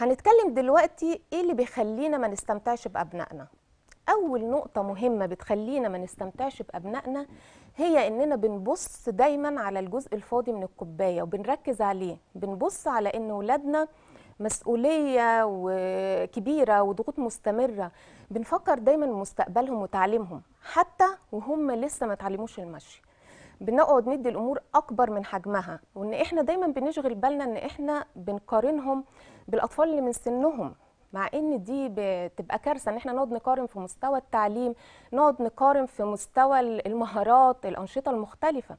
هنتكلم دلوقتي ايه اللي بيخلينا ما نستمتعش بابنائنا اول نقطه مهمه بتخلينا ما نستمتعش بابنائنا هي اننا بنبص دايما على الجزء الفاضي من الكوبايه وبنركز عليه بنبص على ان ولادنا مسؤوليه وكبيره وضغوط مستمره بنفكر دايما مستقبلهم وتعليمهم حتى وهم لسه ما تعلموش المشي بنقعد ندي الامور اكبر من حجمها وان احنا دايما بنشغل بالنا ان احنا بنقارنهم بالاطفال اللي من سنهم مع ان دي بتبقى كارثه ان احنا نقعد نقارن في مستوى التعليم نقعد نقارن في مستوى المهارات الانشطه المختلفه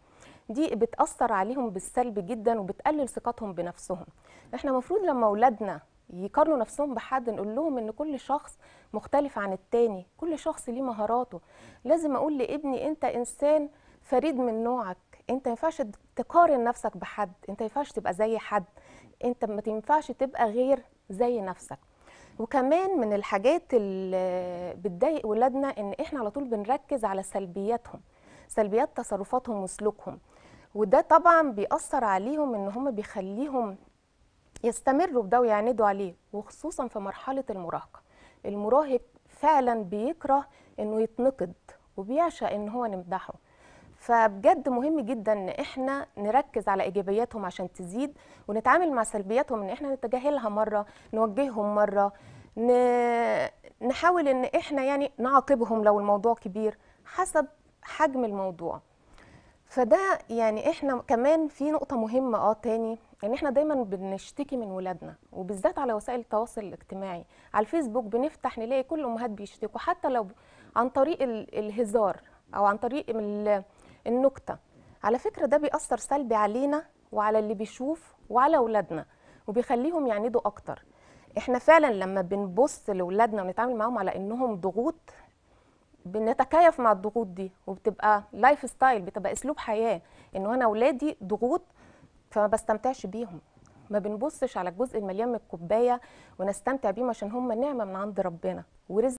دي بتاثر عليهم بالسلب جدا وبتقلل ثقتهم بنفسهم احنا المفروض لما اولادنا يقارنوا نفسهم بحد نقول لهم ان كل شخص مختلف عن التاني كل شخص ليه مهاراته لازم اقول لابني انت انسان فريد من نوعك انت ما ينفعش تقارن نفسك بحد انت ما ينفعش تبقى زي حد انت ما ينفعش تبقى غير زي نفسك وكمان من الحاجات اللي بتضايق ولادنا ان احنا على طول بنركز على سلبياتهم سلبيات تصرفاتهم وسلوكهم وده طبعا بيأثر عليهم ان هم بيخليهم يستمروا بده ويعندوا عليه وخصوصا في مرحله المراهقه المراهق فعلا بيكره انه يتنقد وبيعشق ان هو نمدحه فبجد مهم جدا ان احنا نركز على ايجابياتهم عشان تزيد ونتعامل مع سلبياتهم ان احنا نتجاهلها مره نوجههم مره نحاول ان احنا يعني نعاقبهم لو الموضوع كبير حسب حجم الموضوع فده يعني احنا كمان في نقطه مهمه اه تاني ان يعني احنا دايما بنشتكي من ولادنا وبالذات على وسائل التواصل الاجتماعي على الفيسبوك بنفتح نلاقي كل الامهات بيشتكوا حتى لو عن طريق الهزار او عن طريق النكته على فكره ده بيأثر سلبي علينا وعلى اللي بيشوف وعلى اولادنا وبيخليهم يعندوا اكتر احنا فعلا لما بنبص لاولادنا ونتعامل معاهم على انهم ضغوط بنتكيف مع الضغوط دي وبتبقى لايف ستايل بتبقى اسلوب حياه إنه انا اولادي ضغوط فما بستمتعش بيهم ما بنبصش على الجزء المليان من الكوبايه ونستمتع بيهم عشان هم نعمه من عند ربنا ورزق